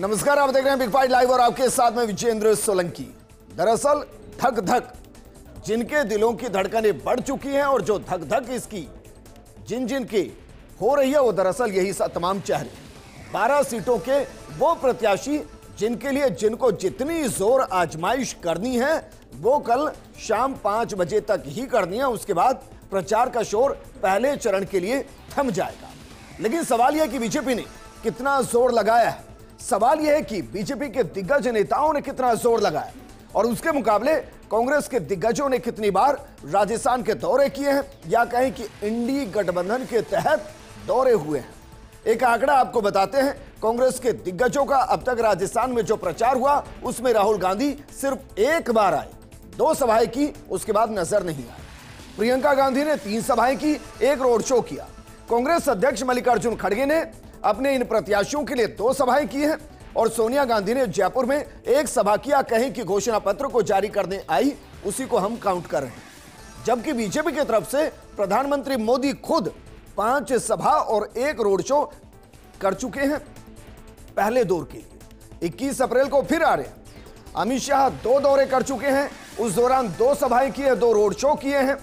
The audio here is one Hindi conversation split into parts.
नमस्कार आप देख रहे हैं बिग फाइट लाइव और आपके साथ में विजेंद्र सोलंकी दरअसल धक धक जिनके दिलों की धड़कनें बढ़ चुकी हैं और जो धक धक इसकी जिन जिन की हो रही है वो दरअसल यही तमाम चेहरे बारह सीटों के वो प्रत्याशी जिनके लिए जिनको जितनी जोर आजमाइश करनी है वो कल शाम पांच बजे तक ही करनी है उसके बाद प्रचार का शोर पहले चरण के लिए थम जाएगा लेकिन सवाल यह कि बीजेपी ने कितना जोर लगाया है सवाल यह है कि बीजेपी के दिग्गज नेताओं ने कितना जोर लगाया और उसके मुकाबले कांग्रेस के दिग्गजों ने कितनी बार राजस्थान के दौरे किए हैं या कहें कि इंडी गठबंधन के तहत दौरे हुए हैं एक आंकड़ा आपको बताते हैं कांग्रेस के दिग्गजों का अब तक राजस्थान में जो प्रचार हुआ उसमें राहुल गांधी सिर्फ एक बार आए दो सभाएं की उसके बाद नजर नहीं आए प्रियंका गांधी ने तीन सभाएं की एक रोड शो किया कांग्रेस अध्यक्ष मल्लिकार्जुन खड़गे ने अपने इन प्रत्याशियों के लिए दो सभाएं की हैं और सोनिया गांधी ने जयपुर में एक सभा किया कहीं की घोषणा पत्र को जारी करने आई उसी को हम काउंट कर रहे हैं जबकि बीजेपी की तरफ से प्रधानमंत्री मोदी खुद पांच सभा और एक रोड शो कर चुके हैं पहले दौर के लिए इक्कीस अप्रैल को फिर आ रहे हैं अमित शाह दो दौरे कर चुके हैं उस दौरान दो सभाएं किए दो रोड शो किए हैं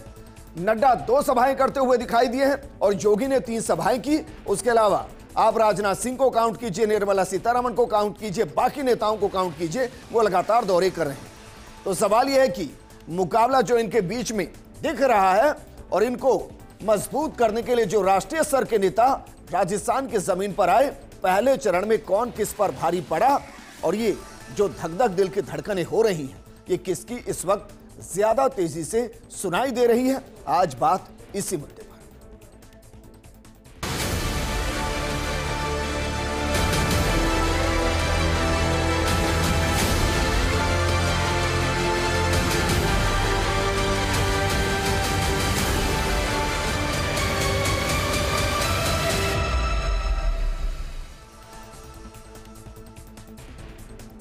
नड्डा दो सभाएं करते हुए दिखाई दिए हैं और योगी ने तीन सभाएं की उसके अलावा आप राजनाथ सिंह को काउंट कीजिए निर्मला सीतारमन को काउंट कीजिए बाकी नेताओं को काउंट कीजिए वो लगातार दौरे कर रहे हैं तो सवाल यह है कि मुकाबला जो इनके बीच में दिख रहा है और इनको मजबूत करने के लिए जो राष्ट्रीय स्तर के नेता राजस्थान की जमीन पर आए पहले चरण में कौन किस पर भारी पड़ा और ये जो धकधक दिल की धड़कनें हो रही हैं ये किसकी इस वक्त ज्यादा तेजी से सुनाई दे रही है आज बात इसी मुद्दे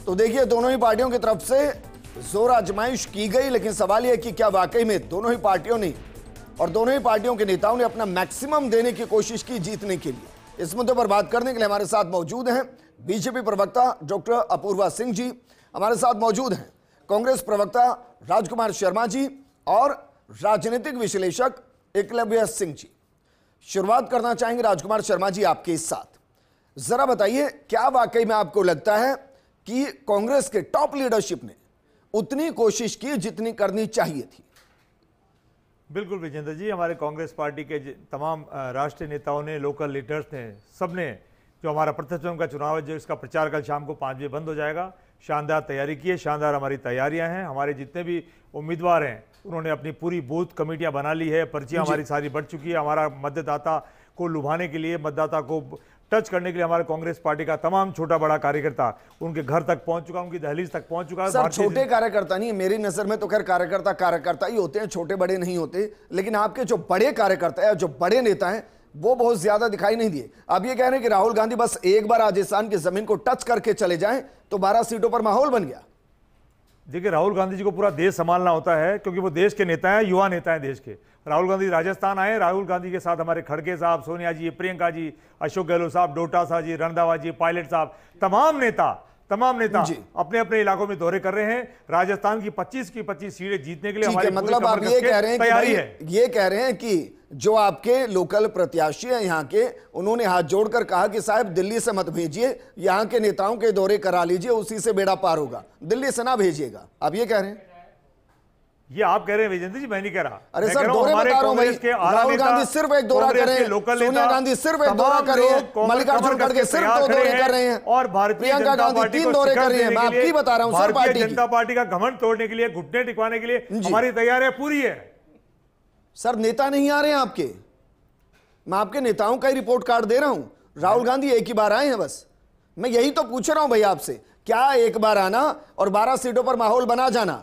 तो देखिए दोनों ही पार्टियों की तरफ से जोर आजमाइश की गई लेकिन सवाल यह कि क्या वाकई में दोनों ही पार्टियों ने और दोनों ही पार्टियों के नेताओं ने अपना मैक्सिमम देने की कोशिश की जीतने के लिए इस मुद्दे पर बात करने के लिए हमारे साथ मौजूद हैं बीजेपी प्रवक्ता डॉक्टर अपूर्वा सिंह जी हमारे साथ मौजूद हैं कांग्रेस प्रवक्ता राजकुमार शर्मा जी और राजनीतिक विश्लेषक एकलव्य सिंह जी शुरुआत करना चाहेंगे राजकुमार शर्मा जी आपके साथ जरा बताइए क्या वाकई में आपको लगता है कि कांग्रेस के टॉप लीडरशिप ने उतनी कोशिश की जितनी करनी चाहिए थी बिल्कुल विजेंद्र जी हमारे कांग्रेस पार्टी के तमाम राष्ट्रीय नेताओं ने लोकल लीडर्स ने सबने जो हमारा प्रथम का चुनाव है जो इसका प्रचार कल शाम को पाँच बजे बंद हो जाएगा शानदार तैयारी की है शानदार हमारी तैयारियां हैं हमारे जितने भी उम्मीदवार हैं उन्होंने अपनी पूरी बूथ कमेटियां बना ली है पर्चियां हमारी सारी बढ़ चुकी है हमारा मतदाता को लुभाने के लिए मतदाता को टच करने के लिए हमारे कांग्रेस पार्टी का तमाम छोटा बड़ा कार्यकर्ता उनके घर तक पहुंच चुका उनकी दहलीज तक पहुंच चुका सर छोटे कार्यकर्ता नहीं मेरी नजर में तो खैर कार्यकर्ता कार्यकर्ता ही होते हैं छोटे बड़े नहीं होते लेकिन आपके जो बड़े कार्यकर्ता है जो बड़े नेता है वो बहुत ज्यादा दिखाई नहीं दिए अब ये कह रहे हैं कि राहुल गांधी बस एक बार राजस्थान की जमीन को टच करके चले जाए तो बारह सीटों पर माहौल बन गया देखिए राहुल गांधी जी को पूरा देश संभालना होता है क्योंकि वो देश के नेता हैं युवा नेता हैं देश के राहुल गांधी राजस्थान आए राहुल गांधी के साथ हमारे खड़गे साहब सोनिया जी प्रियंका जी अशोक गहलोत साहब डोटा साहब जी रणदावा जी पायलट साहब तमाम नेता तमाम नेता अपने अपने इलाकों में दौरे कर रहे हैं राजस्थान की 25 की 25 सीटें जीतने के लिए हमारे मतलब आप ये कह रहे हैं तैयारी है ये कह रहे हैं कि जो आपके लोकल प्रत्याशी हैं यहाँ के उन्होंने हाथ जोड़कर कहा कि साहब दिल्ली से मत भेजिए यहाँ के नेताओं के दौरे करा लीजिए उसी से बेड़ा पार होगा दिल्ली से ना भेजिएगा आप ये कह रहे हैं ये आप कह रहे हैं विजेंद्र जी मैं नहीं कह रहा अरे सर दौरे बता रहा हूं राहुल गांधी सिर्फ एक दौरा कर रहे हैं सोनिया गांधी सिर्फ एक दौरा कर रही है मल्लिकार्जुन खड़गे सिर्फ दो दौरे कर रहे हैं और भारतीय जनता पार्टी तीन दौरे कर रही है मैं आपकी बता रहा हूं सर भारतीय जनता पार्टी का घमंड तोड़ने के लिए घुटने टिकवाने के लिए हमारी तैयारी पूरी है सर नेता नहीं आ रहे हैं आपके मैं आपके नेताओं का ही रिपोर्ट कार्ड दे रहा हूं राहुल गांधी एक ही बार आए हैं बस मैं यही तो पूछ रहा हूं भाई आपसे क्या एक बार आना और बारह सीटों पर माहौल बना जाना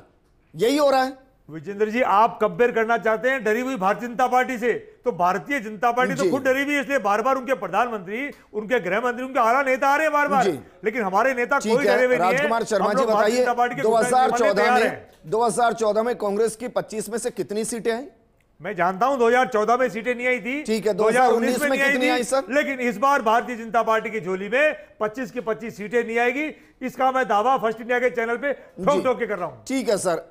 यही हो रहा है विजेंद्र जी आप कंपेयर करना चाहते हैं डरी हुई भारतीय जनता पार्टी से तो भारतीय जनता पार्टी तो खुद डरी हुई इसलिए बार बार उनके प्रधानमंत्री उनके गृह मंत्री उनके आला नेता आ रहे हैं बार बार लेकिन हमारे नेता कोई डरे हुए नहीं है शर्मा जी बताइए दो हजार चौदह में दो हजार चौदह में कांग्रेस की पच्चीस में से कितनी सीटें आई मैं जानता हूं 2014 में सीटें नहीं आई थी ठीक है 2019 में, में कितनी आई सर लेकिन इस बार भारतीय जनता पार्टी की झोली में 25 की 25 सीटें नहीं आएगी इसका मैं दावा फर्स्ट इंडिया के चैनल पे ठोक ठोक के कर रहा हूं ठीक है सर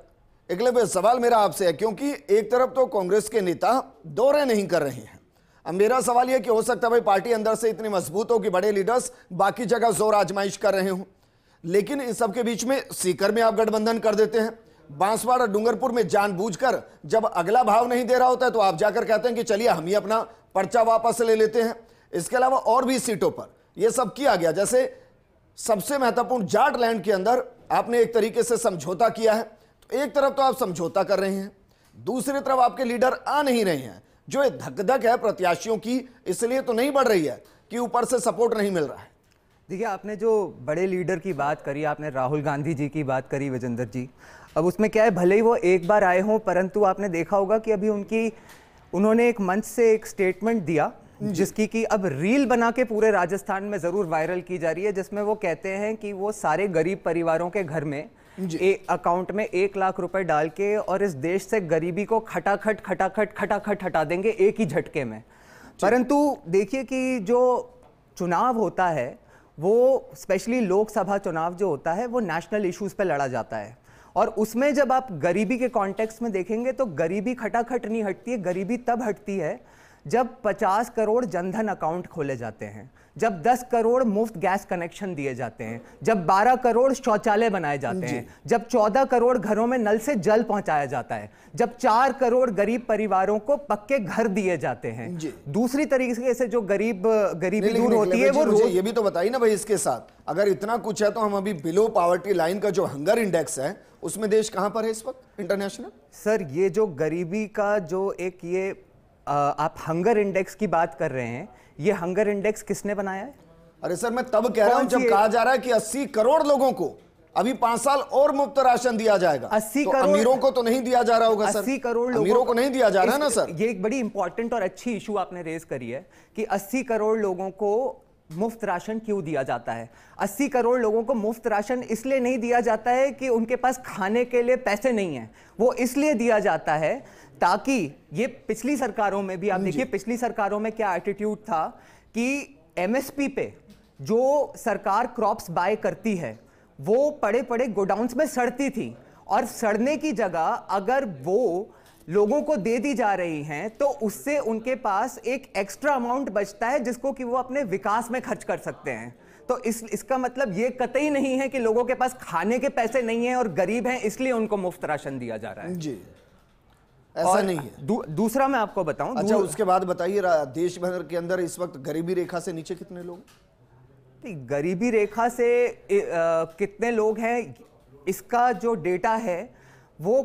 अगले सवाल मेरा आपसे है क्योंकि एक तरफ तो कांग्रेस के नेता दौरे नहीं कर रहे हैं अब मेरा सवाल यह कि हो सकता है भाई पार्टी अंदर से इतनी मजबूत हो कि बड़े लीडर्स बाकी जगह जोर आजमाइश कर रहे हों लेकिन इन सबके बीच में सीकर में आप गठबंधन कर देते हैं बांसवाड़ा डूंगरपुर में जानबूझकर जब अगला भाव नहीं दे रहा होता है तो आप जाकर कहते हैं कि चलिए हम ही अपना पर्चा वापस ले लेते हैं इसके अलावा और भी सीटों पर यह सब किया गया जैसे सबसे महत्वपूर्ण जाट लैंड के अंदर आपने एक तरीके से समझौता किया है एक तरफ तो आप समझौता कर रहे हैं दूसरी तरफ आपके लीडर आ नहीं रहे हैं जो धक धक है प्रत्याशियों की इसलिए तो नहीं बढ़ रही है कि ऊपर से सपोर्ट नहीं मिल रहा है देखिए आपने जो बड़े लीडर की बात करी आपने राहुल गांधी जी की बात करी विजेंद्र जी अब उसमें क्या है भले ही वो एक बार आए हों परंतु आपने देखा होगा कि अभी उनकी उन्होंने एक मंच से एक स्टेटमेंट दिया जिसकी कि अब रील बना के पूरे राजस्थान में ज़रूर वायरल की जा रही है जिसमें वो कहते हैं कि वो सारे गरीब परिवारों के घर में ए, अकाउंट में एक लाख रुपए डाल के और इस देश से गरीबी को खटाखट खटाखट खटाखट हटा देंगे एक ही झटके में परंतु देखिए कि जो चुनाव होता है वो स्पेशली लोकसभा चुनाव जो होता है वो नेशनल इश्यूज़ पे लड़ा जाता है और उसमें जब आप गरीबी के कॉन्टेक्स्ट में देखेंगे तो गरीबी खटाखट नहीं हटती है गरीबी तब हटती है जब 50 करोड़ जनधन अकाउंट खोले जाते हैं जब 10 करोड़ मुफ्त गैस कनेक्शन दिए जाते हैं जब 12 करोड़ शौचालय बनाए जाते हैं जब 14 करोड़ घरों में नल से जल पहुंचाया जाता है जब 4 करोड़ गरीब परिवारों को पक्के घर दिए जाते हैं दूसरी तरीके से जो गरीब गरीबी दूर होती है वो रोज ये भी तो बताइए ना भाई इसके साथ अगर इतना कुछ है तो हम अभी बिलो पॉवर्टी लाइन का जो हंगर इंडेक्स है उसमें देश कहां पर है इस वक्त इंटरनेशनल सर ये जो गरीबी का जो एक ये आप हंगर इंडेक्स की बात कर रहे हैं ये हंगर इंडेक्स किसने बनाया है अरे सर मैं तब कह रहा हूँ जब कहा जा रहा है कि 80 करोड़ लोगों को अभी पांच साल और मुफ्त राशन दिया जाएगा अस्सी तो करोड़ अमीरों को तो नहीं दिया जा रहा होगा अस्सी करोड़ अमीरों को नहीं दिया जा रहा है ना सर ये एक बड़ी इंपॉर्टेंट और अच्छी इशू आपने रेज करी है कि अस्सी करोड़ लोगों को मुफ्त राशन क्यों दिया जाता है अस्सी करोड़ लोगों को मुफ्त राशन इसलिए नहीं दिया जाता है कि उनके पास खाने के लिए पैसे नहीं है वो इसलिए दिया जाता है ताकि ये पिछली सरकारों में भी आप देखिए पिछली सरकारों में क्या एटीट्यूड था कि एमएसपी पे जो सरकार क्रॉप्स बाय करती है वो पड़े पड़े गोडाउंस में सड़ती थी और सड़ने की जगह अगर वो लोगों को दे दी जा रही हैं तो उससे उनके पास एक एक्स्ट्रा अमाउंट बचता है जिसको कि वो अपने विकास में खर्च कर सकते हैं तो इस इसका मतलब ये कतई नहीं है कि लोगों के पास खाने के पैसे नहीं हैं और गरीब हैं इसलिए उनको मुफ्त राशन दिया जा रहा है जी ऐसा नहीं है दू, दूसरा मैं आपको बताऊं अच्छा उसके बाद बताइए देश भर के अंदर इस वक्त गरीबी रेखा से नीचे कितने लोग गरीबी रेखा से आ, कितने लोग हैं इसका जो डेटा है वो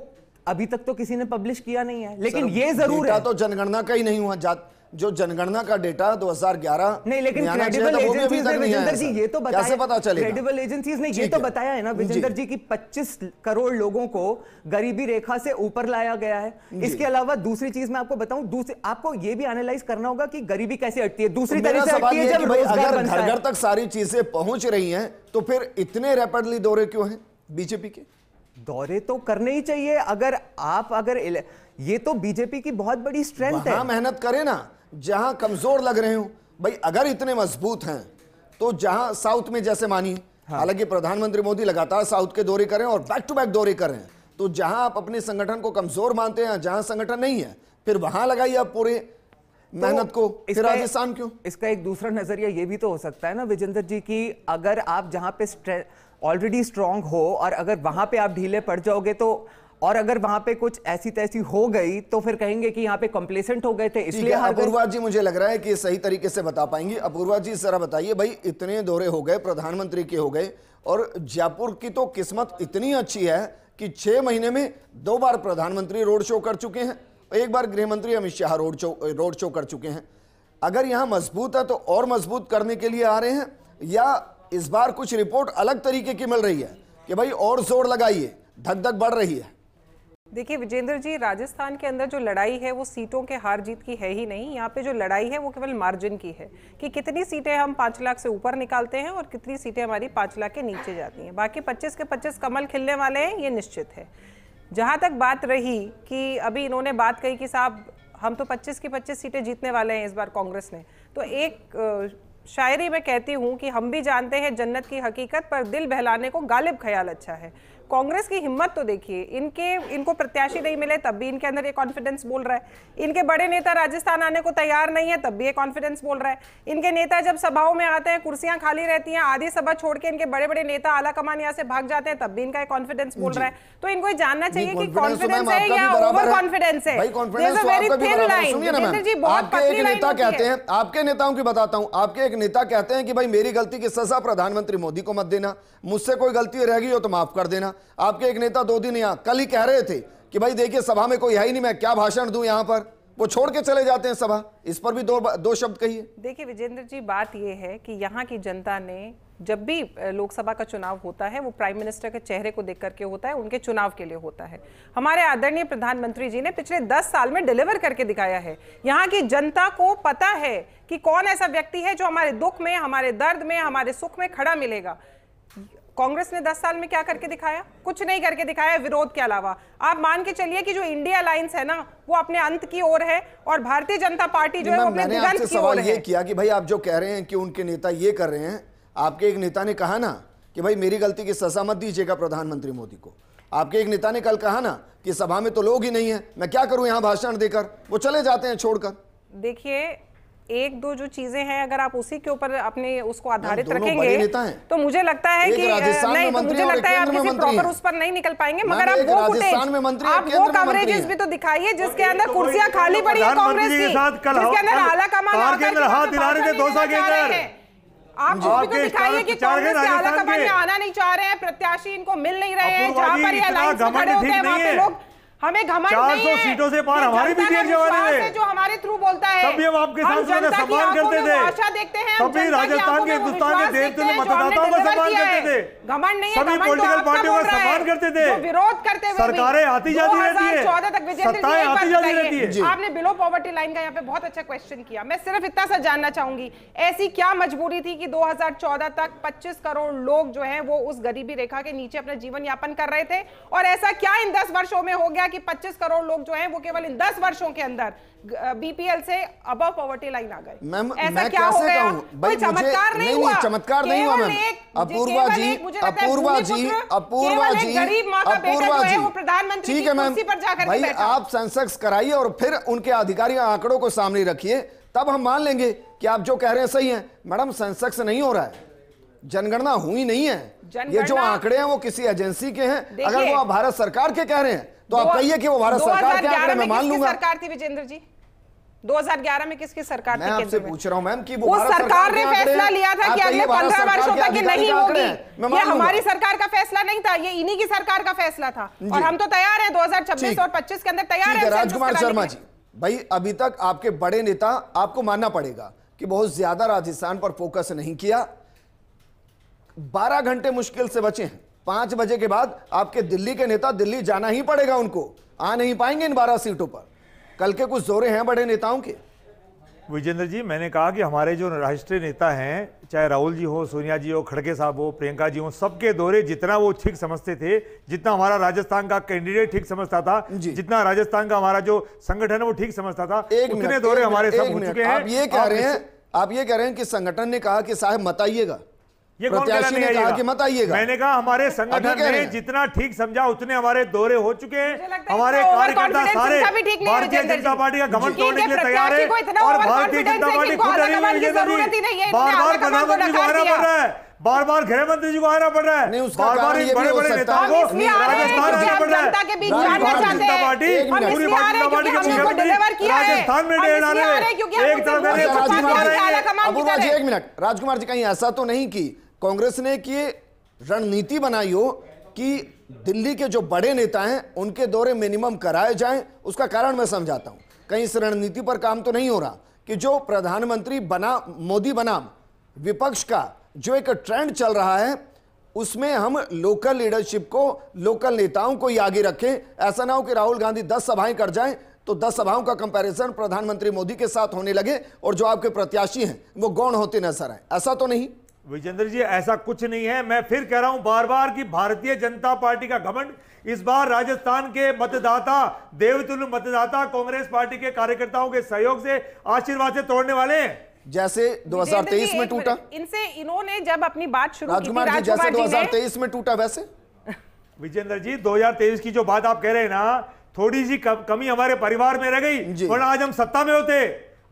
अभी तक तो किसी ने पब्लिश किया नहीं है लेकिन ये जरूर है तो जनगणना का ही नहीं हुआ जा जो जनगणना का डेटा 2011 नहीं लेकिन क्रेडिबल एजेंसीज ने जी ये तो बताया पता चलेगा क्रेडिबल एजेंसीज ने ये तो बताया है ना विजेंद्र जी की 25 करोड़ लोगों को गरीबी रेखा से ऊपर लाया गया है इसके अलावा दूसरी चीज मैं आपको बताऊं दूसरी आपको ये भी एनालाइज करना होगा कि गरीबी कैसे हटती है दूसरी तरह से हटती है जब अगर घर घर तक सारी चीजें पहुंच रही हैं तो फिर इतने रैपिडली दौरे क्यों हैं बीजेपी के दौरे तो करने ही चाहिए अगर आप अगर ये तो बीजेपी की बहुत बड़ी स्ट्रेंथ है मेहनत करें ना जहां कमज़ोर लग रहे हो भाई अगर इतने मजबूत हैं तो जहां साउथ में जैसे मानिए हाँ। हालांकि प्रधानमंत्री मोदी लगातार साउथ के दौरे करें और बैक टू बैक दौरे करें तो जहां आप अपने संगठन को कमजोर मानते हैं जहां संगठन नहीं है फिर वहां लगाइए आप पूरे तो मेहनत को इस राजस्थान क्यों इसका एक दूसरा नजरिया ये भी तो हो सकता है ना विजेंद्र जी की अगर आप जहां पे ऑलरेडी स्ट्रांग हो और अगर वहां पे आप ढीले पड़ जाओगे तो और अगर वहां पे कुछ ऐसी तैसी हो गई तो फिर कहेंगे कि यहाँ पे कॉम्प्लेसेंट हो गए थे इसलिए अपूर्वा जी मुझे लग रहा है कि सही तरीके से बता पाएंगी अपूर्वा जी जरा बताइए भाई इतने दौरे हो गए प्रधानमंत्री के हो गए और जयपुर की तो किस्मत इतनी अच्छी है कि छह महीने में दो बार प्रधानमंत्री रोड शो कर चुके हैं एक बार गृह मंत्री Amit Shah road show road show कर चुके हैं अगर यहाँ मजबूत है तो और मजबूत करने के लिए आ रहे हैं या इस बार कुछ रिपोर्ट अलग तरीके की मिल रही है कि भाई और जोर लगाइए धक धक बढ़ रही है देखिए विजेंद्र जी राजस्थान के अंदर जो लड़ाई है वो सीटों के हार जीत की है ही नहीं यहाँ पे जो लड़ाई है वो केवल मार्जिन की है कि कितनी सीटें हम पाँच लाख से ऊपर निकालते हैं और कितनी सीटें हमारी पाँच लाख के नीचे जाती हैं बाकी पच्चीस के पच्चीस कमल खिलने वाले हैं ये निश्चित है जहाँ तक बात रही कि अभी इन्होंने बात कही कि साहब हम तो 25 की 25 सीटें जीतने वाले हैं इस बार कांग्रेस में तो एक शायरी में कहती हूँ कि हम भी जानते हैं जन्नत की हकीकत पर दिल बहलाने को गालिब ख्याल अच्छा है कांग्रेस की हिम्मत तो देखिए इनके इनको प्रत्याशी नहीं मिले तब भी इनके अंदर ये कॉन्फिडेंस बोल रहा है इनके बड़े नेता राजस्थान आने को तैयार नहीं है तब भी ये कॉन्फिडेंस बोल रहा है इनके नेता जब सभाओं में आते हैं कुर्सियां खाली रहती हैं आधी सभा छोड़ के इनके बड़े बड़े नेता आला कमान यहाँ से भाग जाते हैं तब भी इनका कॉन्फिडेंस बोल रहा है तो इनको जानना चाहिए कि कॉन्फिडेंस तो है या ओवर कॉन्फिडेंस है तो आपके नेताओं की बताता हूँ आपके एक नेता कहते हैं कि भाई मेरी गलती की सजा प्रधानमंत्री मोदी को मत देना मुझसे कोई गलती रहेगी हो तो माफ कर देना आपके एक नेता दो दिन यहाँ कल ही कह रहे थे कि भाई देखिए सभा में कोई है ही नहीं मैं क्या भाषण दूं यहाँ पर वो छोड़ के चले जाते हैं सभा इस पर भी दो दो शब्द कहिए देखिए विजेंद्र जी बात यह है कि यहाँ की जनता ने जब भी लोकसभा का चुनाव होता है वो प्राइम मिनिस्टर के चेहरे को देख करके होता है उनके चुनाव के लिए होता है हमारे आदरणीय प्रधानमंत्री जी ने पिछले दस साल में डिलीवर करके दिखाया है यहाँ की जनता को पता है कि कौन ऐसा व्यक्ति है जो हमारे दुख में हमारे दर्द में हमारे सुख में खड़ा मिलेगा कांग्रेस ने 10 साल में क्या करके दिखाया कुछ नहीं करके दिखाया विरोध के अलावा आप मान के चलिए कि जो इंडिया अलायंस है ना वो अपने अंत की ओर है और भारतीय जनता पार्टी जो है वो अपने दिगंत की ओर है किया कि भाई आप जो कह रहे हैं कि उनके नेता ये कर रहे हैं आपके एक नेता ने कहा ना कि भाई मेरी गलती की सजा मत दीजिएगा प्रधानमंत्री मोदी को आपके एक नेता ने कल कहा ना कि सभा में तो लोग ही नहीं है मैं क्या करूं यहां भाषण देकर वो चले जाते हैं छोड़कर देखिए एक दो जो चीजें हैं अगर आप उसी के ऊपर अपने उसको आधारित रखेंगे तो मुझे लगता है कि नहीं तो मुझे लगता है आप किसी प्रॉपर उस पर नहीं निकल पाएंगे मगर आप वो फुटेज आप वो कवरेजेस भी तो दिखाइए जिसके अंदर तो कुर्सियां तो खाली पड़ी है कांग्रेस की जिसके अंदर आला कमान आप जो भी तो दिखाइए कि कांग्रेस के आला कमान में आना नहीं चाह रहे हैं प्रत्याशी इनको मिल नहीं रहे हैं जहाँ पर ये खड़े होते हैं वहाँ पे लोग हमें घमंड नहीं है सीटों से पार हमारे भी देर जवाने में जो हमारे थ्रू बोलता है तब ये वो आपके साथ जो सम्मान करते थे आशा देखते हैं तब भी राजस्थान के हिंदुस्तान के देवते ने मतदाताओं का सम्मान करते थे घमंड नहीं है सभी पॉलिटिकल पार्टियों का सम्मान करते थे विरोध करते हुए सरकारें आती जाती रहती है चौदह तक सत्ताएं आती जाती रहती है आपने बिलो पॉवर्टी लाइन का यहाँ पे बहुत अच्छा क्वेश्चन किया मैं सिर्फ इतना सा जानना चाहूंगी ऐसी क्या मजबूरी थी कि 2014 तक 25 करोड़ लोग जो है वो उस गरीबी रेखा के नीचे अपना जीवन यापन कर रहे थे और ऐसा क्या इन दस वर्षो में हो गया गया कि 25 करोड़ लोग जो हैं वो केवल इन 10 वर्षों के अंदर बीपीएल से अब पॉवर्टी लाइन आ गए मैम ऐसा क्या हो गया कोई चमत्कार नहीं हुआ चमत्कार नहीं हुआ मैम अपूर्वा जी अपूर्वा जी अपूर्वा जी अपूर्वा जी प्रधानमंत्री ठीक है मैम भाई आप सेंसेक्स कराइए और फिर उनके अधिकारी आंकड़ों को सामने रखिए तब हम मान लेंगे कि आप जो कह रहे हैं सही हैं मैडम सेंसेक्स नहीं हो रहा है जनगणना हुई नहीं है ये जो आंकड़े हैं वो किसी एजेंसी के हैं अगर वो आप भारत सरकार के कह रहे हैं तो आप कहिए कि वो भारत सरकार के आंकड़े में मान लूंगा सरकार थी विजेंद्र जी 2011 में किसकी सरकार मैं आपसे पूछ रहा हूं मैम कि वो सरकार ने फैसला लिया था कि अगले 15 वर्षों तक ये नहीं होगी ये हमारी सरकार का फैसला नहीं था ये इन्हीं की सरकार का फैसला था और हम तो तैयार हैं 2026 और 25 के अंदर तैयार हैं राजकुमार शर्मा जी भाई अभी तक आपके बड़े नेता आपको मानना पड़ेगा कि बहुत ज्यादा राजस्थान पर फोकस नहीं किया बारह घंटे मुश्किल से बचे हैं पांच बजे के बाद आपके दिल्ली के नेता दिल्ली जाना ही पड़ेगा उनको आ नहीं पाएंगे इन बारह सीटों पर कल के कुछ जोरे हैं बड़े नेताओं के विजेंद्र जी मैंने कहा कि हमारे जो राष्ट्रीय नेता हैं चाहे राहुल जी हो सोनिया जी हो खड़गे साहब हो प्रियंका जी हो सबके दौरे जितना वो ठीक समझते थे जितना हमारा राजस्थान का कैंडिडेट ठीक समझता था जितना राजस्थान का हमारा जो संगठन है वो ठीक समझता था एक उतने दौरे हमारे सब हो चुके हैं आप ये कह रहे हैं आप ये कह रहे हैं कि संगठन ने कहा कि साहब मताइएगा ये कौन गला नहीं आइएगा कि मत आइएगा मैंने कहा हमारे संगठन ने जितना ठीक समझा उतने हमारे दौरे हो चुके हैं हमारे कार्यकर्ता सारे भारतीय जनता पार्टी का घमन तोड़ने के लिए तैयार है और भारतीय जनता पार्टी खुद बार बार प्रधानमंत्री को हरा पड़ रहा है बार बार गृह मंत्री जी को हरा पड़ रहा है बार बार इन बड़े बड़े नेताओं को राजस्थान हरा पड़ रहा है भारतीय जनता पार्टी पूरी भारतीय जनता पार्टी के मुख्यमंत्री राजस्थान में डे डाले एक तरफ राजकुमार जी एक मिनट राजकुमार जी कहीं ऐसा तो नहीं की कांग्रेस ने एक ये रणनीति बनाई हो कि दिल्ली के जो बड़े नेता हैं उनके दौरे मिनिमम कराए जाएं उसका कारण मैं समझाता हूं कहीं इस रणनीति पर काम तो नहीं हो रहा कि जो प्रधानमंत्री बना मोदी बनाम विपक्ष का जो एक ट्रेंड चल रहा है उसमें हम लोकल लीडरशिप को लोकल नेताओं को ही आगे रखें ऐसा ना हो कि राहुल गांधी दस सभाएं कर जाएं तो दस सभाओं का कंपैरिजन प्रधानमंत्री मोदी के साथ होने लगे और जो आपके प्रत्याशी हैं वो गौण होते नजर आए ऐसा तो नहीं विजेंद्र जी ऐसा कुछ नहीं है मैं फिर कह रहा हूं बार बार कि भारतीय जनता पार्टी का घमंड इस बार राजस्थान के मतदाता देवतुल मतदाता कांग्रेस पार्टी के कार्यकर्ताओं के सहयोग से आशीर्वाद से तोड़ने वाले हैं जैसे 2023 में टूटा इनसे इन्होंने जब अपनी बात शुरू राजकुमार जी जैसे 2023 में टूटा वैसे विजेंद्र जी 2023 की जो बात आप कह रहे हैं ना थोड़ी सी कमी हमारे परिवार में रह गई और आज हम सत्ता में होते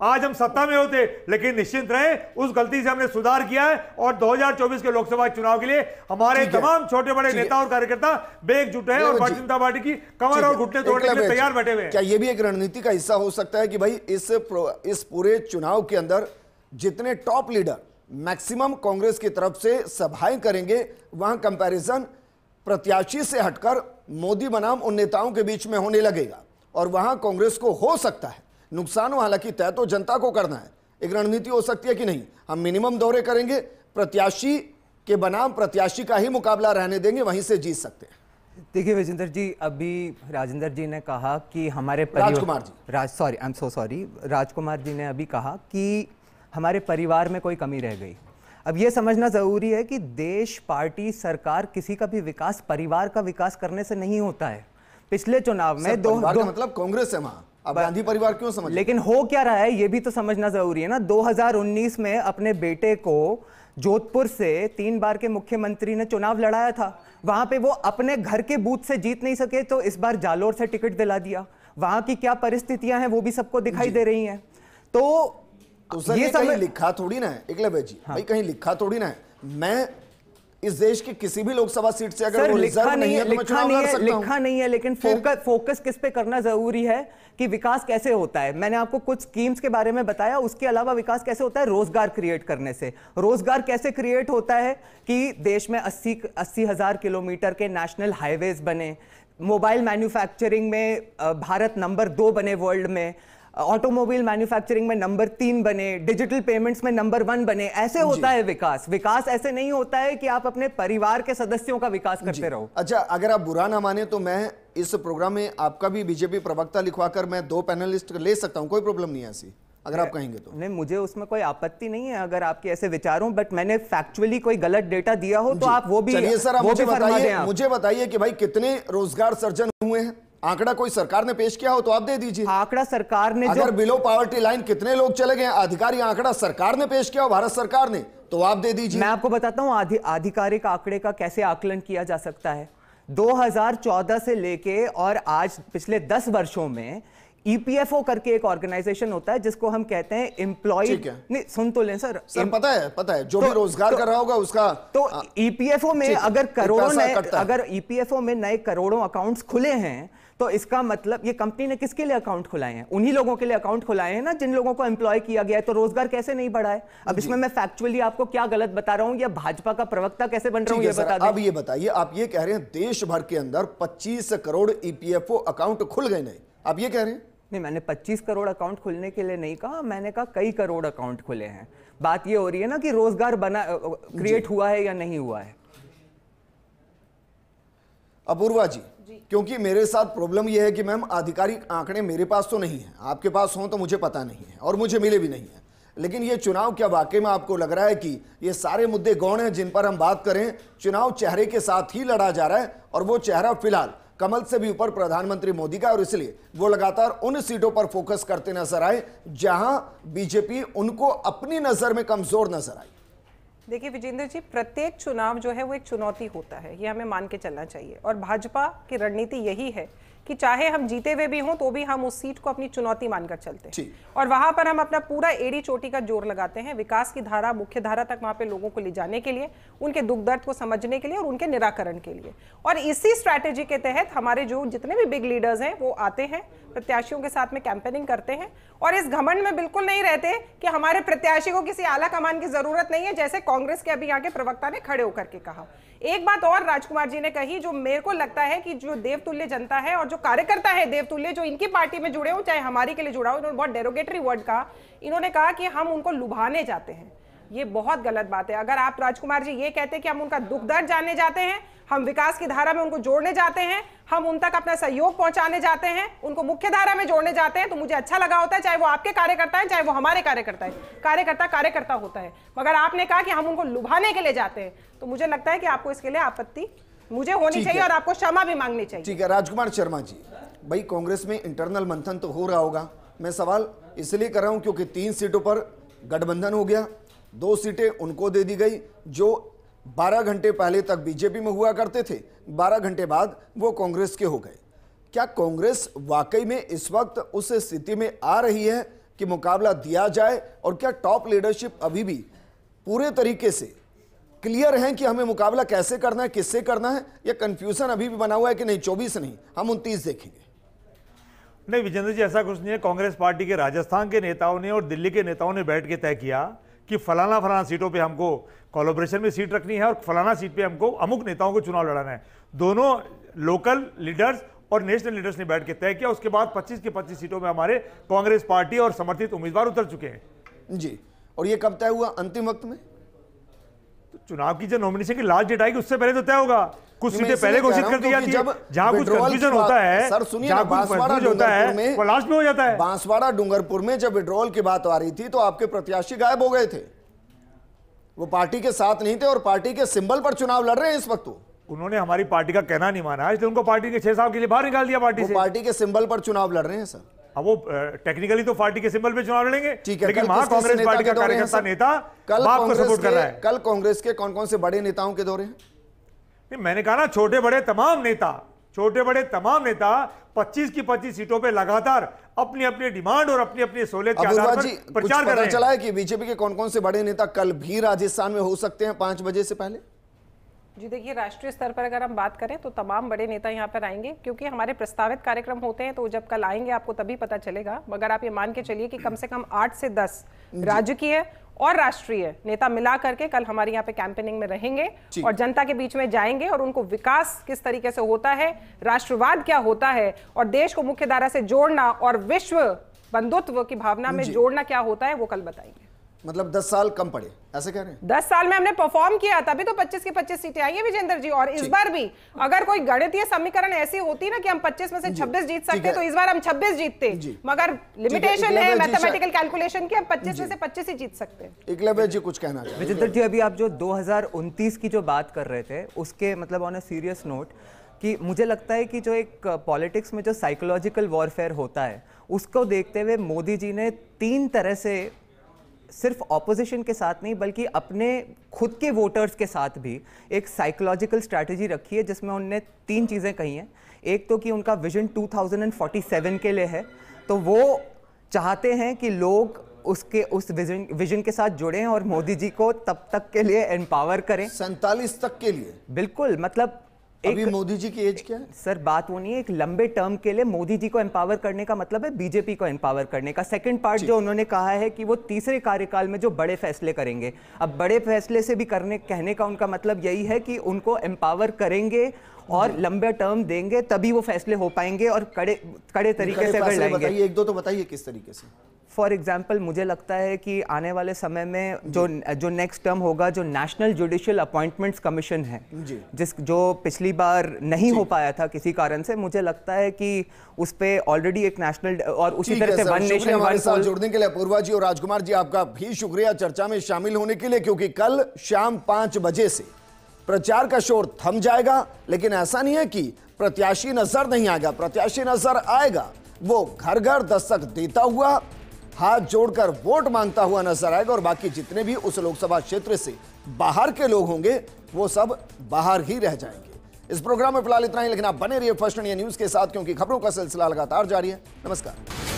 आज हम सत्ता में होते लेकिन निश्चिंत रहे उस गलती से हमने सुधार किया है और 2024 के लोकसभा चुनाव के लिए हमारे तमाम छोटे बड़े नेता और कार्यकर्ता बेकजुट है और भारतीय जनता पार्टी की कमर और घुटने तोड़ने के लिए तैयार बैठे हुए हैं क्या ये भी एक रणनीति का हिस्सा हो सकता है कि भाई इस इस पूरे चुनाव के अंदर जितने टॉप लीडर मैक्सिमम कांग्रेस की तरफ से सभाएं करेंगे वहां कंपैरिजन प्रत्याशी से हटकर मोदी बनाम उन नेताओं के बीच में होने लगेगा और वहां कांग्रेस को हो सकता है नुकसान हो हालांकि तय तो जनता को करना है एक रणनीति हो सकती है कि नहीं हम मिनिमम दौरे करेंगे प्रत्याशी के बनाम प्रत्याशी का ही मुकाबला रहने देंगे वहीं से जीत सकते हैं देखिए विजेंद्र जी अभी राजेंद्र जी ने कहा कि हमारे Rajkumar ji Raj sorry I am so sorry Rajkumar ji ने अभी कहा कि हमारे परिवार में कोई कमी रह गई अब ये समझना ज़रूरी है कि देश पार्टी सरकार किसी का भी विकास परिवार का विकास करने से नहीं होता है पिछले चुनाव में दो, दो मतलब कांग्रेस है वहाँ अब गांधी परिवार क्यों समझ लेकिन हो क्या रहा है ये भी तो समझना जरूरी है ना 2019 में अपने बेटे को जोधपुर से तीन बार के मुख्यमंत्री ने चुनाव लड़ाया था वहां पे वो अपने घर के बूथ से जीत नहीं सके तो इस बार जालोर से टिकट दिला दिया वहां की क्या परिस्थितियां हैं वो भी सबको दिखाई दे रही हैं तो, तो ये कहीं लिखा थोड़ी ना है एक जी हाँ। भाई कहीं लिखा थोड़ी ना है मैं इस देश की किसी भी लोकसभा सीट से अगर वो लिखा नहीं है तो लिखा नहीं है लिखा नहीं है लेकिन फोकस फोकस किस पे करना जरूरी है कि विकास कैसे होता है मैंने आपको कुछ स्कीम्स के बारे में बताया उसके अलावा विकास कैसे होता है रोजगार क्रिएट करने से रोजगार कैसे क्रिएट होता है कि देश में अस्सी अस्सी हजार किलोमीटर के नेशनल हाईवेज बने मोबाइल मैन्युफैक्चरिंग में भारत नंबर दो बने वर्ल्ड में ऑटोमोबाइल मैन्युफैक्चरिंग में नंबर तीन बने डिजिटल पेमेंट्स में नंबर वन बने ऐसे होता है विकास विकास ऐसे नहीं होता है कि आप अपने परिवार के सदस्यों का विकास करते रहो अच्छा अगर आप बुरा ना माने तो मैं इस प्रोग्राम में आपका भी बीजेपी प्रवक्ता लिखवाकर मैं दो पैनलिस्ट ले सकता हूँ कोई प्रॉब्लम नहीं है ऐसी अगर आप कहेंगे तो नहीं मुझे उसमें कोई आपत्ति नहीं है अगर आपके ऐसे विचार हो बट मैंने फैक्चुअली कोई गलत डेटा दिया हो तो आप वो भी चलिए सर आप मुझे बताइए मुझे बताइए कि भाई कितने रोजगार सर्जन हुए हैं आंकड़ा कोई सरकार ने पेश किया हो तो आप दे दीजिए आंकड़ा सरकार ने अगर जो... बिलो पॉवर्टी लाइन कितने लोग चले गए अधिकारी आंकड़ा सरकार ने पेश किया हो भारत सरकार ने तो आप दे दीजिए मैं आपको बताता हूँ आधिकारिक आंकड़े का कैसे आकलन किया जा सकता है 2014 से लेके और आज पिछले 10 वर्षों में ईपीएफओ e करके एक ऑर्गेनाइजेशन होता है जिसको हम कहते हैं एम्प्लॉय नहीं सुन तो लें सर सर पता है पता है जो तो, भी रोजगार तो, कर रहा होगा उसका तो ईपीएफओ e में अगर करोड़ों अगर ईपीएफओ e में नए करोड़ों अकाउंट्स खुले हैं तो इसका मतलब ये कंपनी ने किसके लिए अकाउंट खुलाए हैं उन्हीं लोगों के लिए अकाउंट खुलाए हैं ना जिन लोगों को एम्प्लॉय किया गया है तो रोजगार कैसे नहीं बढ़ा है अब इसमें मैं फैक्चुअली आपको क्या गलत बता रहा हूं या भाजपा का प्रवक्ता कैसे बन रहा हूँ ये बता अब ये बताइए आप ये कह रहे हैं देश भर के अंदर पच्चीस करोड़ ईपीएफओ e अकाउंट खुल गए नहीं आप ये कह रहे हैं नहीं मैंने 25 करोड़ अकाउंट खुलने के लिए नहीं कहा मैंने कहा कई करोड़ अकाउंट खुले हैं बात ये हो रही है ना कि रोजगार बना क्रिएट हुआ है या नहीं हुआ है अपूर्वा जी, जी क्योंकि मेरे साथ प्रॉब्लम यह है कि मैम आधिकारिक आंकड़े मेरे पास तो नहीं है आपके पास हों तो मुझे पता नहीं है और मुझे मिले भी नहीं है लेकिन ये चुनाव क्या वाकई में आपको लग रहा है कि ये सारे मुद्दे गौण हैं जिन पर हम बात करें चुनाव चेहरे के साथ ही लड़ा जा रहा है और वो चेहरा फिलहाल कमल से भी ऊपर प्रधानमंत्री मोदी का और इसलिए वो लगातार उन सीटों पर फोकस करते नजर आए जहां बीजेपी उनको अपनी नजर में कमजोर नजर आई देखिए विजेंद्र जी प्रत्येक चुनाव जो है वो एक चुनौती होता है ये हमें मान के चलना चाहिए और भाजपा की रणनीति यही है कि चाहे हम जीते हुए भी हों तो भी हम उस सीट को अपनी चुनौती मानकर चलते हैं और वहां पर हम अपना पूरा एड़ी चोटी का जोर लगाते हैं विकास की धारा मुख्य धारा तक वहां पर लोगों को ले जाने के लिए उनके दुख दर्द को समझने के लिए और उनके निराकरण के लिए और इसी स्ट्रैटेजी के तहत हमारे जो जितने भी बिग लीडर्स हैं वो आते हैं प्रत्याशियों के साथ में कैंपेनिंग करते हैं और इस घमंड में बिल्कुल नहीं रहते कि हमारे प्रत्याशी को किसी आला कमान की जरूरत नहीं है जैसे कांग्रेस के अभी यहाँ के प्रवक्ता ने खड़े होकर के कहा एक बात और राजकुमार जी ने कही जो मेरे को लगता है कि जो देवतुल्य जनता है और जो कार्यकर्ता है देवतुल्य जो इनकी पार्टी में जुड़े हो चाहे हमारी के लिए जुड़ा हो इन्होंने बहुत डेरोगेटरी वर्ड कहा इन्होंने कहा कि हम उनको लुभाने जाते हैं ये बहुत गलत बात है अगर आप राजकुमार जी ये कहते कि हम उनका दुख दर्द जानने जाते हैं हम विकास की धारा में उनको जोड़ने जाते हैं हम उन तक अपना सहयोग पहुंचाने जाते हैं उनको मुख्य धारा में जोड़ने जाते हैं तो मुझे अच्छा लगा होता है चाहे वो आपके कार्यकर्ता है चाहे वो हमारे कार्यकर्ता है कार्यकर्ता कार्यकर्ता होता है मगर आपने कहा कि हम उनको लुभाने के लिए जाते हैं तो मुझे लगता है कि आपको इसके लिए आपत्ति मुझे होनी चाहिए और आपको क्षमा भी मांगनी चाहिए ठीक है राजकुमार शर्मा जी भाई कांग्रेस में इंटरनल मंथन तो हो रहा होगा मैं सवाल इसलिए कर रहा हूँ क्योंकि तीन सीटों पर गठबंधन हो गया दो सीटें उनको दे दी गई जो 12 घंटे पहले तक बीजेपी में हुआ करते थे 12 घंटे बाद वो कांग्रेस के हो गए क्या कांग्रेस वाकई में इस वक्त उस स्थिति में आ रही है कि मुकाबला दिया जाए और क्या टॉप लीडरशिप अभी भी पूरे तरीके से क्लियर हैं कि हमें मुकाबला कैसे करना है किससे करना है या कन्फ्यूज़न अभी भी बना हुआ है कि नहीं चौबीस नहीं हम उनतीस देखेंगे नहीं विजेंद्र जी ऐसा कुछ नहीं है कांग्रेस पार्टी के राजस्थान के नेताओं ने और दिल्ली के नेताओं ने बैठ के तय किया कि फलाना फलाना सीटों पे हमको कॉलोब्रेशन में सीट रखनी है और फलाना सीट पे हमको अमुक नेताओं को चुनाव लड़ाना है दोनों लोकल लीडर्स और नेशनल लीडर्स ने बैठ के तय किया उसके बाद 25 के 25 सीटों में हमारे कांग्रेस पार्टी और समर्थित उम्मीदवार उतर चुके हैं जी और ये कब तय हुआ अंतिम वक्त में तो चुनाव की जो नॉमिनेशन की लास्ट डेट आएगी उससे पहले तो तय होगा कुछ सीटें पहले घोषित कर दी जाती है जहां कुछ कंफ्यूजन होता है सर सुनिए बांसवाड़ा होता है वो लास्ट में हो जाता है बांसवाड़ा डूंगरपुर में जब विड्रॉल की बात आ रही थी तो आपके प्रत्याशी गायब हो गए थे वो पार्टी के साथ नहीं थे और पार्टी के सिंबल पर चुनाव लड़ रहे हैं इस वक्त उन्होंने हमारी पार्टी का कहना नहीं माना इसलिए उनको पार्टी के छह साल के लिए बाहर निकाल दिया पार्टी से पार्टी के सिंबल पर चुनाव लड़ रहे हैं सर अब हाँ, वो टेक्निकली तो पार्टी के सिंबल पे चुनाव लड़ेंगे ठीक है लेकिन वहां कांग्रेस पार्टी का कार्यकर्ता नेता कल सपोर्ट कर रहा है कल कांग्रेस के कौन कौन से बड़े नेताओं के दौरे हैं नहीं मैंने कहा ना छोटे बड़े तमाम नेता छोटे बड़े तमाम नेता 25 की 25 सीटों पे लगातार अपनी अपनी डिमांड और अपनी अपनी सहूलियत के आधार पर प्रचार कर रहे हैं चला है कि बीजेपी के कौन कौन से बड़े नेता कल भी राजस्थान में हो सकते हैं पांच बजे से पहले जी देखिए राष्ट्रीय स्तर पर अगर हम बात करें तो तमाम बड़े नेता यहाँ पर आएंगे क्योंकि हमारे प्रस्तावित कार्यक्रम होते हैं तो जब कल आएंगे आपको तभी पता चलेगा मगर आप ये मान के चलिए कि कम से कम आठ से दस राजकीय और राष्ट्रीय नेता मिला करके कल हमारे यहाँ पे कैंपेनिंग में रहेंगे और जनता के बीच में जाएंगे और उनको विकास किस तरीके से होता है राष्ट्रवाद क्या होता है और देश को मुख्य धारा से जोड़ना और विश्व बंधुत्व की भावना में जोड़ना क्या होता है वो कल बताएंगे मतलब दस साल कम पड़े ऐसे कह रहे हैं दस साल में हमने परफॉर्म किया था तभी तो पच्चीस की पच्चीस सीटें आई है विजेंद्र जी और इस बार भी अगर कोई गणित समीकरण ऐसी होती ना कि हम पच्चीस में से छब्बीस जीत सकते तो इस बार हम छब्बीस जीतते मगर लिमिटेशन है मैथमेटिकल कैलकुलेशन की हम पच्चीस में से पच्चीस ही जीत सकते हैं जी कुछ कहना विजेंद्र जी अभी आप जो दो की जो बात कर रहे थे उसके मतलब ऑन ए सीरियस नोट कि मुझे लगता है कि जो एक पॉलिटिक्स में जो साइकोलॉजिकल वॉरफेयर होता है उसको देखते हुए मोदी जी ने तीन तरह से सिर्फ ऑपोजिशन के साथ नहीं बल्कि अपने खुद के वोटर्स के साथ भी एक साइकोलॉजिकल स्ट्रैटेजी रखी है जिसमें उनने तीन चीज़ें कही हैं एक तो कि उनका विजन 2047 के लिए है तो वो चाहते हैं कि लोग उसके उस विजन विजन के साथ जुड़े और मोदी जी को तब तक के लिए एम्पावर करें सैतालीस तक के लिए बिल्कुल मतलब अभी मोदी जी की एज क्या है सर बात वो नहीं है एक लंबे टर्म के लिए मोदी जी को एम्पावर करने का मतलब है बीजेपी को एम्पावर करने का सेकंड पार्ट जो उन्होंने कहा है कि वो तीसरे कार्यकाल में जो बड़े फैसले करेंगे अब बड़े फैसले से भी करने कहने का उनका मतलब यही है कि उनको एम्पावर करेंगे और लंबे टर्म देंगे तभी वो फैसले हो पाएंगे और कड़े कड़े तरीके से अगर लाएंगे एक दो तो बताइए किस तरीके से फॉर एग्जाम्पल मुझे लगता है कि आने वाले समय में जो जो नेक्स्ट टर्म होगा जो नेशनल जुडिशियल अपॉइंटमेंट्स कमीशन है जिस जो पिछली बार नहीं हो पाया था किसी कारण से मुझे लगता है कि उस पर ऑलरेडी एक नेशनल और उसी तरह से वन नेशन वन साथ जुड़ने के लिए पूर्वा जी और राजकुमार जी आपका भी शुक्रिया चर्चा में शामिल होने के लिए क्योंकि कल शाम पाँच बजे से प्रचार का शोर थम जाएगा लेकिन ऐसा नहीं है कि प्रत्याशी नजर नहीं आएगा प्रत्याशी नजर आएगा वो घर घर दस्तक देता हुआ हाथ जोड़कर वोट मांगता हुआ नजर आएगा और बाकी जितने भी उस लोकसभा क्षेत्र से बाहर के लोग होंगे वो सब बाहर ही रह जाएंगे इस प्रोग्राम में फिलहाल इतना ही लेकिन आप बने रहिए फर्स्ट इंडिया न्यूज के साथ क्योंकि खबरों का सिलसिला लगातार जारी है नमस्कार